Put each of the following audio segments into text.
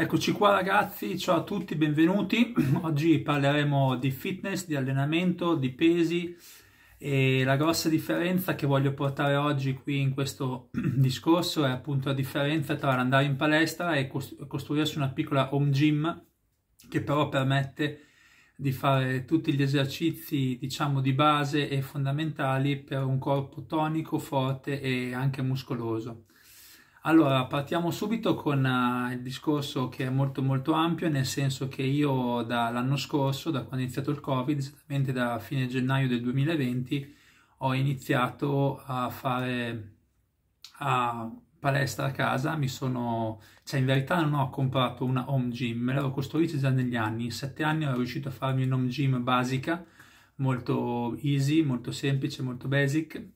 Eccoci qua ragazzi, ciao a tutti, benvenuti. Oggi parleremo di fitness, di allenamento, di pesi e la grossa differenza che voglio portare oggi qui in questo discorso è appunto la differenza tra andare in palestra e costruirsi una piccola home gym che però permette di fare tutti gli esercizi diciamo di base e fondamentali per un corpo tonico, forte e anche muscoloso. Allora, partiamo subito con uh, il discorso che è molto molto ampio, nel senso che io dall'anno scorso, da quando è iniziato il Covid, esattamente da fine gennaio del 2020, ho iniziato a fare a palestra a casa, mi sono, cioè in verità non ho comprato una home gym, me l'avevo costruita già negli anni, in sette anni ero riuscito a farmi un home gym basica, molto easy, molto semplice, molto basic,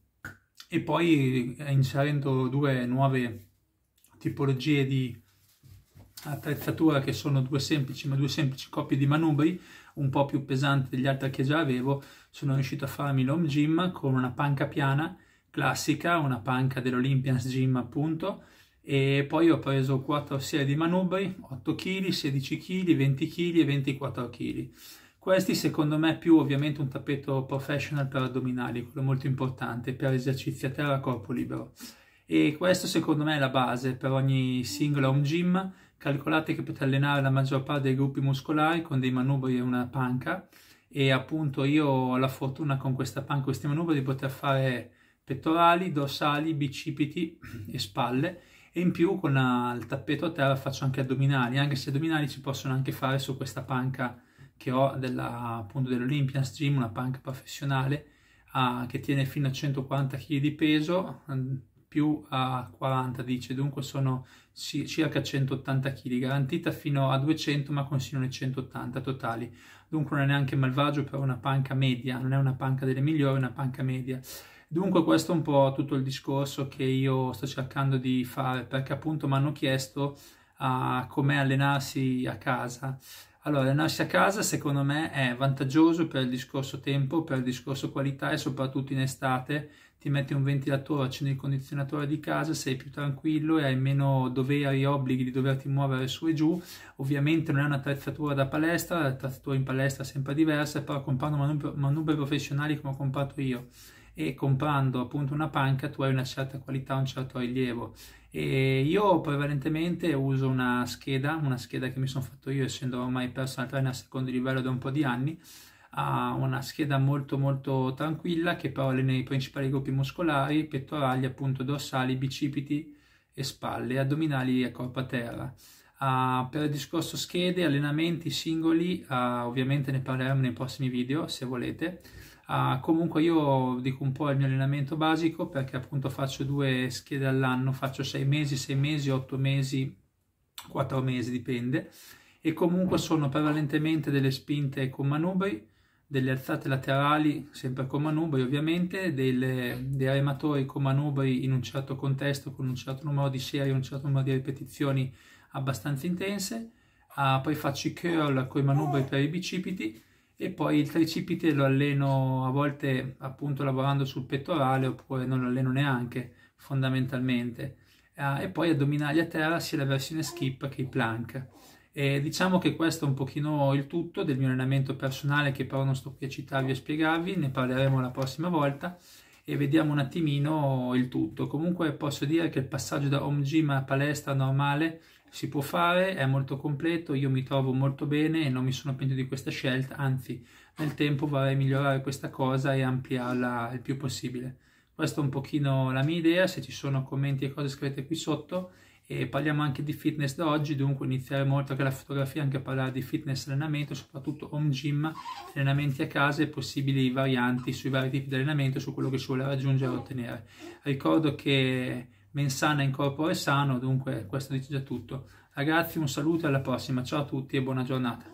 e poi eh, inserendo due nuove tipologie di attrezzatura che sono due semplici, ma due semplici coppie di manubri, un po' più pesanti degli altri che già avevo, sono riuscito a farmi l'home gym con una panca piana classica, una panca dell'Olympians Gym appunto, e poi ho preso quattro serie di manubri, 8 kg, 16 kg, 20 kg e 24 kg. Questi secondo me più ovviamente un tappeto professional per addominali, quello molto importante, per esercizi a terra corpo libero e questo secondo me è la base per ogni singola home gym. Calcolate che potete allenare la maggior parte dei gruppi muscolari con dei manubri e una panca e appunto io ho la fortuna con questa panca, questi manubri, di poter fare pettorali, dorsali, bicipiti e spalle e in più con il tappeto a terra faccio anche addominali, anche se addominali si possono anche fare su questa panca che ho della, appunto dell'Olympians Gym, una panca professionale ah, che tiene fino a 140 kg di peso, più a 40 dice, dunque sono circa 180 kg, garantita fino a 200 ma consigliano i 180 totali, dunque non è neanche malvagio per una panca media, non è una panca delle migliori, è una panca media. Dunque questo è un po' tutto il discorso che io sto cercando di fare perché appunto mi hanno chiesto uh, come allenarsi a casa allora, allenarsi a casa secondo me è vantaggioso per il discorso tempo, per il discorso qualità e soprattutto in estate ti metti un ventilatore, accendi il condizionatore di casa, sei più tranquillo e hai meno doveri e obblighi di doverti muovere su e giù. Ovviamente non è un'attrezzatura da palestra, l'attrezzatura in palestra è sempre diversa, però comprando manubri, professionali come ho comprato io e comprando appunto una panca tu hai una certa qualità, un certo rilievo. E io prevalentemente uso una scheda, una scheda che mi sono fatto io essendo ormai personal trainer a secondo livello da un po' di anni, ha una scheda molto molto tranquilla che però allena i principali gruppi muscolari, pettorali, appunto dorsali, bicipiti e spalle, addominali e corpo a terra. Uh, per il discorso schede, allenamenti singoli, uh, ovviamente ne parleremo nei prossimi video se volete. Uh, comunque io dico un po' il mio allenamento basico perché appunto faccio due schede all'anno, faccio sei mesi, sei mesi, otto mesi, quattro mesi, dipende. E comunque sono prevalentemente delle spinte con manubri, delle alzate laterali sempre con manubri ovviamente, delle, dei rematori con manubri in un certo contesto, con un certo numero di serie, un certo numero di ripetizioni abbastanza intense. Uh, poi faccio i curl con i manubri per i bicipiti e poi il tricipite lo alleno a volte appunto lavorando sul pettorale oppure non lo alleno neanche fondamentalmente eh, e poi addominali a terra sia la versione skip che i plank e diciamo che questo è un pochino il tutto del mio allenamento personale che però non sto qui a citarvi e spiegarvi ne parleremo la prossima volta e vediamo un attimino il tutto. Comunque posso dire che il passaggio da home gym a palestra normale si può fare, è molto completo, io mi trovo molto bene e non mi sono pentito di questa scelta, anzi nel tempo vorrei migliorare questa cosa e ampliarla il più possibile. Questa è un pochino la mia idea, se ci sono commenti e cose scrivete qui sotto e parliamo anche di fitness da oggi, dunque iniziare molto anche la fotografia, anche a parlare di fitness allenamento, soprattutto home gym, allenamenti a casa e possibili varianti sui vari tipi di allenamento, su quello che si vuole raggiungere e ottenere. Ricordo che mensana in corpo è sano, dunque questo dice già tutto. Ragazzi un saluto e alla prossima, ciao a tutti e buona giornata.